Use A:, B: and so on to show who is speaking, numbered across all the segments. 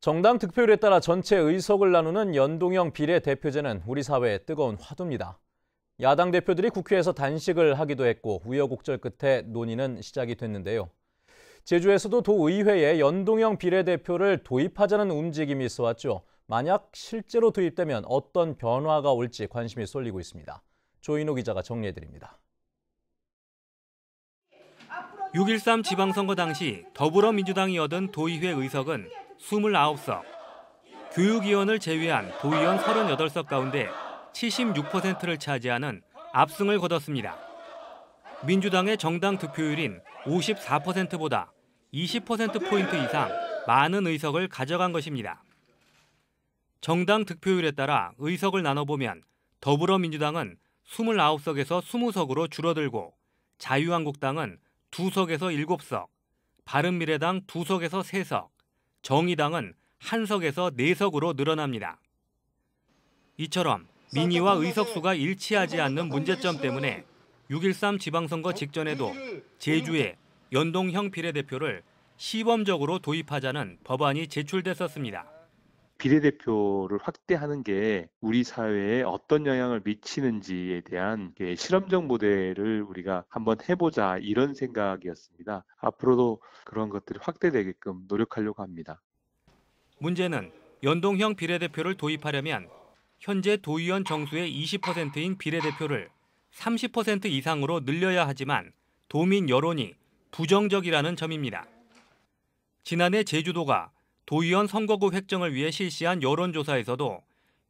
A: 정당 득표율에 따라 전체 의석을 나누는 연동형 비례대표제는 우리 사회의 뜨거운 화두입니다. 야당 대표들이 국회에서 단식을 하기도 했고 우여곡절 끝에 논의는 시작이 됐는데요. 제주에서도 도의회에 연동형 비례대표를 도입하자는 움직임이 있어왔죠. 만약 실제로 도입되면 어떤 변화가 올지 관심이 쏠리고 있습니다. 조인호 기자가 정리해드립니다.
B: 6.13 지방선거 당시 더불어민주당이 얻은 도의회 의석은 29석, 교육위원을 제외한 도의원 38석 가운데 76%를 차지하는 압승을 거뒀습니다. 민주당의 정당 득표율인 54%보다 20%포인트 이상 많은 의석을 가져간 것입니다. 정당 득표율에 따라 의석을 나눠보면 더불어민주당은 29석에서 20석으로 줄어들고 자유한국당은 2석에서 7석, 바른미래당 2석에서 3석, 정의당은 한 석에서 네 석으로 늘어납니다. 이처럼 민의와 의석수가 일치하지 않는 문제점 때문에 6.13 지방선거 직전에도 제주의 연동 형비례대표를 시범적으로 도입하자는 법안이 제출됐었습니다.
C: 비례대표를 확대하는 게 우리 사회에 어떤 영향을 미치는지에 대한 실험적 모델을 우리가 한번 해보자 이런 생각이었습니다. 앞으로도 그런 것들이 확대되게끔 노력하려고 합니다.
B: 문제는 연동형 비례대표를 도입하려면 현재 도의원 정수의 20%인 비례대표를 30% 이상으로 늘려야 하지만 도민 여론이 부정적이라는 점입니다. 지난해 제주도가 도의원 선거구 획정을 위해 실시한 여론조사에서도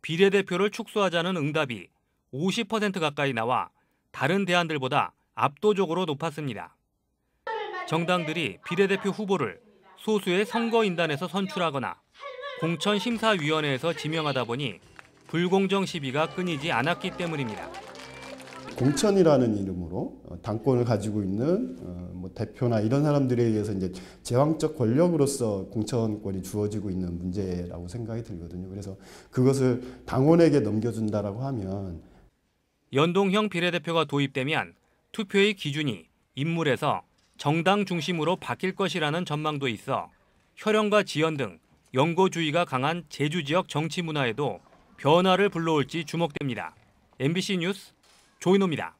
B: 비례대표를 축소하자는 응답이 50% 가까이 나와 다른 대안들보다 압도적으로 높았습니다. 정당들이 비례대표 후보를 소수의 선거인단에서 선출하거나 공천심사위원회에서 지명하다 보니 불공정 시비가 끊이지 않았기 때문입니다.
D: 공천이라는 이름으로 어, 당권을 가지고 있는 어, 뭐 대표나 이런 사람들에 의해서 이제 제왕적 권력으로서 공천권이 주어지고 있는 문제라고 생각이 들거든요. 그래서 그것을 당원에게 넘겨준다라고 하면
B: 연동형 비례대표가 도입되면 투표의 기준이 인물에서 정당 중심으로 바뀔 것이라는 전망도 있어 혈연과 지연 등 영고주의가 강한 제주 지역 정치 문화에도 변화를 불러올지 주목됩니다. MBC 뉴스 조인호입니다.